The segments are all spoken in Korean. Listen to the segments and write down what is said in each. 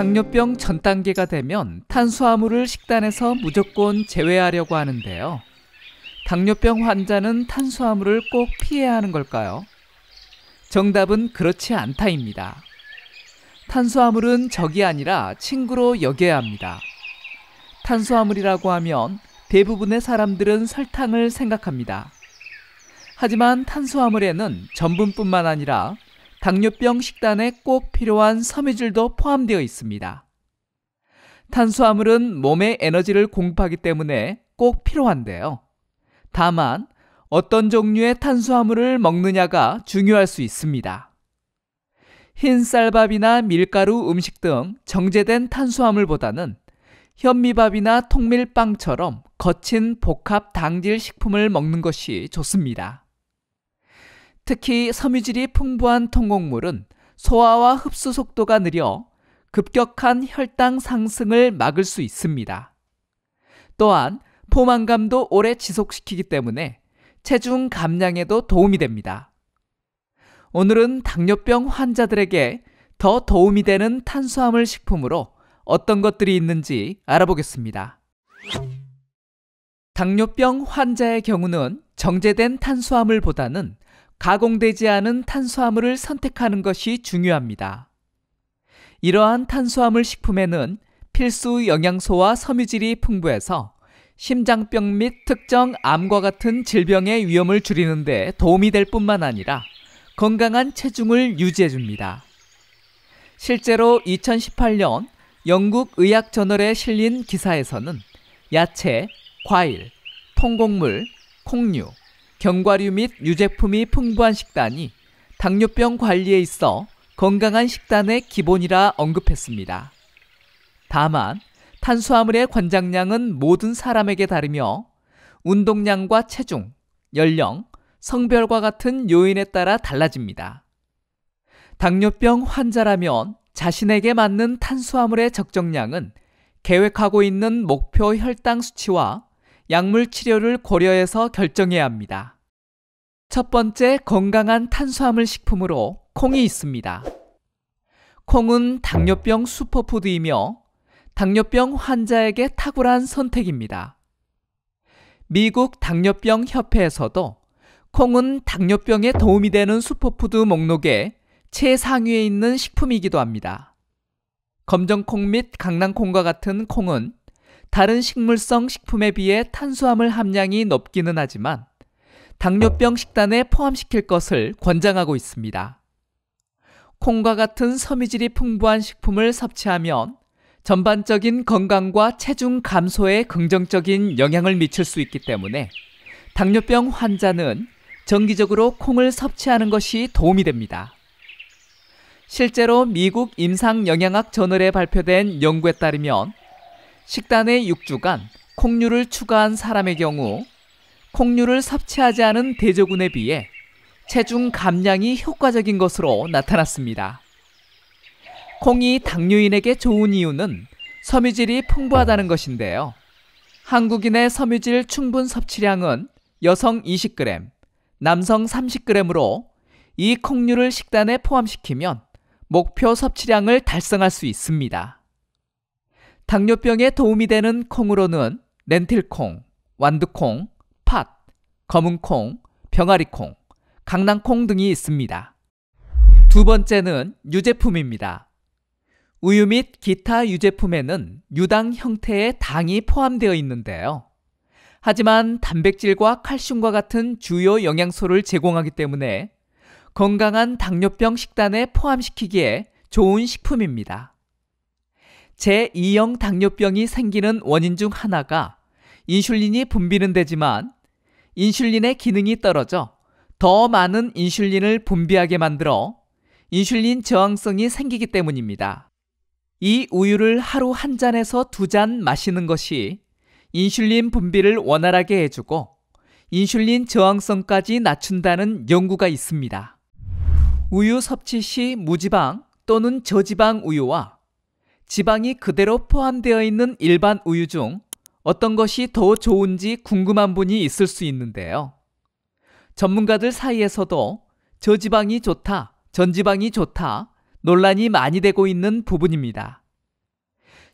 당뇨병 전 단계가 되면 탄수화물을 식단에서 무조건 제외하려고 하는데요. 당뇨병 환자는 탄수화물을 꼭 피해야 하는 걸까요? 정답은 그렇지 않다입니다. 탄수화물은 적이 아니라 친구로 여겨야 합니다. 탄수화물이라고 하면 대부분의 사람들은 설탕을 생각합니다. 하지만 탄수화물에는 전분뿐만 아니라 당뇨병 식단에 꼭 필요한 섬유질도 포함되어 있습니다. 탄수화물은 몸에 에너지를 공급하기 때문에 꼭 필요한데요. 다만 어떤 종류의 탄수화물을 먹느냐가 중요할 수 있습니다. 흰쌀밥이나 밀가루 음식 등 정제된 탄수화물보다는 현미밥이나 통밀빵처럼 거친 복합 당질 식품을 먹는 것이 좋습니다. 특히 섬유질이 풍부한 통곡물은 소화와 흡수 속도가 느려 급격한 혈당 상승을 막을 수 있습니다. 또한 포만감도 오래 지속시키기 때문에 체중 감량에도 도움이 됩니다. 오늘은 당뇨병 환자들에게 더 도움이 되는 탄수화물 식품으로 어떤 것들이 있는지 알아보겠습니다. 당뇨병 환자의 경우는 정제된 탄수화물보다는 가공되지 않은 탄수화물을 선택하는 것이 중요합니다. 이러한 탄수화물 식품에는 필수 영양소와 섬유질이 풍부해서 심장병 및 특정 암과 같은 질병의 위험을 줄이는 데 도움이 될 뿐만 아니라 건강한 체중을 유지해 줍니다. 실제로 2018년 영국 의학 저널에 실린 기사에서는 야채, 과일, 통곡물, 콩류, 견과류 및 유제품이 풍부한 식단이 당뇨병 관리에 있어 건강한 식단의 기본이라 언급했습니다. 다만 탄수화물의 권장량은 모든 사람에게 다르며 운동량과 체중, 연령, 성별과 같은 요인에 따라 달라집니다. 당뇨병 환자라면 자신에게 맞는 탄수화물의 적정량은 계획하고 있는 목표 혈당 수치와 약물 치료를 고려해서 결정해야 합니다. 첫 번째 건강한 탄수화물 식품으로 콩이 있습니다. 콩은 당뇨병 슈퍼푸드이며 당뇨병 환자에게 탁월한 선택입니다. 미국 당뇨병 협회에서도 콩은 당뇨병에 도움이 되는 슈퍼푸드 목록에 최상위에 있는 식품이기도 합니다. 검정콩 및 강낭콩과 같은 콩은 다른 식물성 식품에 비해 탄수화물 함량이 높기는 하지만 당뇨병 식단에 포함시킬 것을 권장하고 있습니다. 콩과 같은 섬유질이 풍부한 식품을 섭취하면 전반적인 건강과 체중 감소에 긍정적인 영향을 미칠 수 있기 때문에 당뇨병 환자는 정기적으로 콩을 섭취하는 것이 도움이 됩니다. 실제로 미국 임상영양학 저널에 발표된 연구에 따르면 식단의 6주간 콩류를 추가한 사람의 경우 콩류를 섭취하지 않은 대조군에 비해 체중 감량이 효과적인 것으로 나타났습니다. 콩이 당뇨인에게 좋은 이유는 섬유질이 풍부하다는 것인데요. 한국인의 섬유질 충분 섭취량은 여성 20g, 남성 30g으로 이 콩류를 식단에 포함시키면 목표 섭취량을 달성할 수 있습니다. 당뇨병에 도움이 되는 콩으로는 렌틸콩, 완두콩, 팥, 검은콩, 병아리콩, 강낭콩 등이 있습니다. 두 번째는 유제품입니다. 우유 및 기타 유제품에는 유당 형태의 당이 포함되어 있는데요. 하지만 단백질과 칼슘과 같은 주요 영양소를 제공하기 때문에 건강한 당뇨병 식단에 포함시키기에 좋은 식품입니다. 제2형 당뇨병이 생기는 원인 중 하나가 인슐린이 분비는 되지만 인슐린의 기능이 떨어져 더 많은 인슐린을 분비하게 만들어 인슐린 저항성이 생기기 때문입니다. 이 우유를 하루 한 잔에서 두 잔 마시는 것이 인슐린 분비를 원활하게 해주고 인슐린 저항성까지 낮춘다는 연구가 있습니다. 우유 섭취 시 무지방 또는 저지방 우유와 지방이 그대로 포함되어 있는 일반 우유 중 어떤 것이 더 좋은지 궁금한 분이 있을 수 있는데요. 전문가들 사이에서도 저지방이 좋다, 전지방이 좋다 논란이 많이 되고 있는 부분입니다.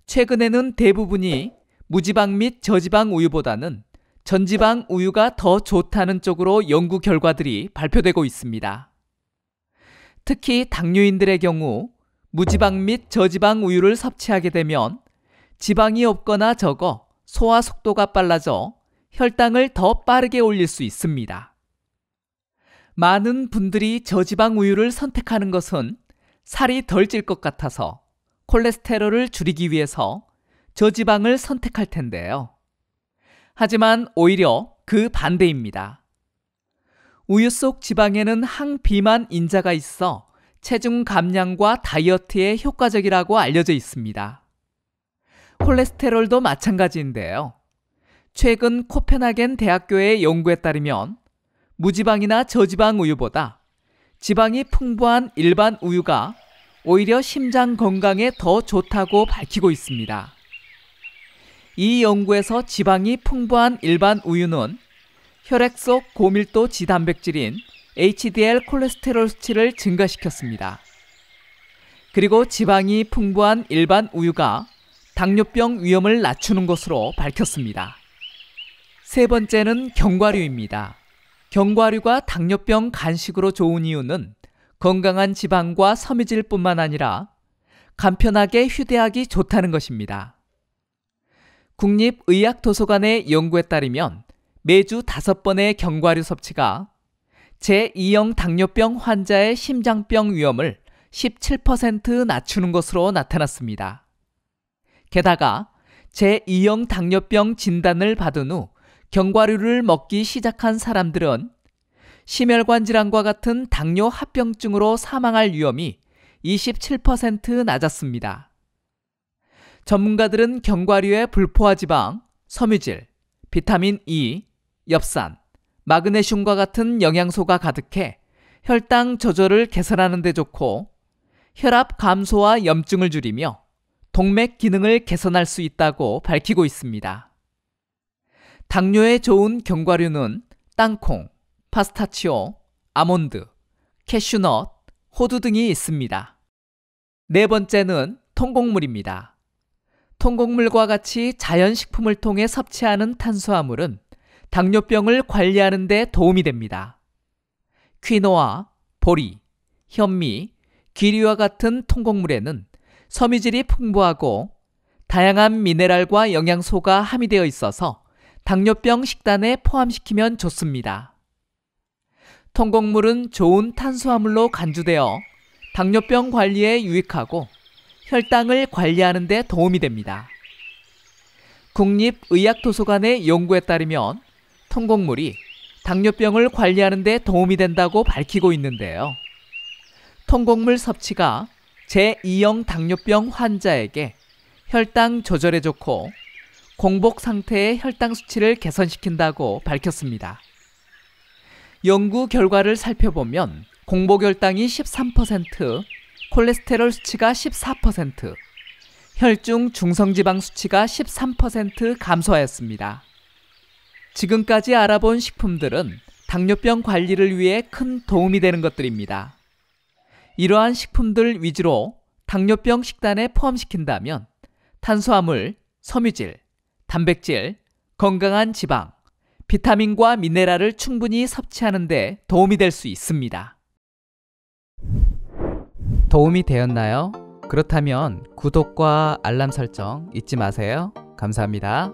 최근에는 대부분이 무지방 및 저지방 우유보다는 전지방 우유가 더 좋다는 쪽으로 연구 결과들이 발표되고 있습니다. 특히 당뇨인들의 경우 무지방 및 저지방 우유를 섭취하게 되면 지방이 없거나 적어 소화 속도가 빨라져 혈당을 더 빠르게 올릴 수 있습니다. 많은 분들이 저지방 우유를 선택하는 것은 살이 덜 찔 것 같아서 콜레스테롤을 줄이기 위해서 저지방을 선택할 텐데요. 하지만 오히려 그 반대입니다. 우유 속 지방에는 항비만 인자가 있어 체중 감량과 다이어트에 효과적이라고 알려져 있습니다. 콜레스테롤도 마찬가지인데요. 최근 코펜하겐 대학교의 연구에 따르면 무지방이나 저지방 우유보다 지방이 풍부한 일반 우유가 오히려 심장 건강에 더 좋다고 밝히고 있습니다. 이 연구에서 지방이 풍부한 일반 우유는 혈액 속 고밀도 지단백질인 HDL 콜레스테롤 수치를 증가시켰습니다. 그리고 지방이 풍부한 일반 우유가 당뇨병 위험을 낮추는 것으로 밝혔습니다. 세 번째는 견과류입니다. 견과류가 당뇨병 간식으로 좋은 이유는 건강한 지방과 섬유질 뿐만 아니라 간편하게 휴대하기 좋다는 것입니다. 국립의학도서관의 연구에 따르면 매주 5번의 견과류 섭취가 제2형 당뇨병 환자의 심장병 위험을 17% 낮추는 것으로 나타났습니다. 게다가 제2형 당뇨병 진단을 받은 후 견과류를 먹기 시작한 사람들은 심혈관 질환과 같은 당뇨 합병증으로 사망할 위험이 27% 낮았습니다. 전문가들은 견과류의 불포화 지방, 섬유질, 비타민 E, 엽산, 마그네슘과 같은 영양소가 가득해 혈당 조절을 개선하는 데 좋고 혈압 감소와 염증을 줄이며 동맥 기능을 개선할 수 있다고 밝히고 있습니다. 당뇨에 좋은 견과류는 땅콩, 파스타치오, 아몬드, 캐슈넛, 호두 등이 있습니다. 네 번째는 통곡물입니다. 통곡물과 같이 자연식품을 통해 섭취하는 탄수화물은 당뇨병을 관리하는 데 도움이 됩니다. 퀴노아, 보리, 현미, 기류와 같은 통곡물에는 섬유질이 풍부하고 다양한 미네랄과 영양소가 함유되어 있어서 당뇨병 식단에 포함시키면 좋습니다. 통곡물은 좋은 탄수화물로 간주되어 당뇨병 관리에 유익하고 혈당을 관리하는 데 도움이 됩니다. 국립의학도서관의 연구에 따르면 통곡물이 당뇨병을 관리하는 데 도움이 된다고 밝히고 있는데요. 통곡물 섭취가 제2형 당뇨병 환자에게 혈당 조절에 좋고 공복 상태의 혈당 수치를 개선시킨다고 밝혔습니다. 연구 결과를 살펴보면 공복 혈당이 13%, 콜레스테롤 수치가 14%, 혈중 중성지방 수치가 13% 감소하였습니다. 지금까지 알아본 식품들은 당뇨병 관리를 위해 큰 도움이 되는 것들입니다. 이러한 식품들 위주로 당뇨병 식단에 포함시킨다면 탄수화물, 섬유질, 단백질, 건강한 지방, 비타민과 미네랄을 충분히 섭취하는데 도움이 될 수 있습니다. 도움이 되었나요? 그렇다면 구독과 알람 설정 잊지 마세요. 감사합니다.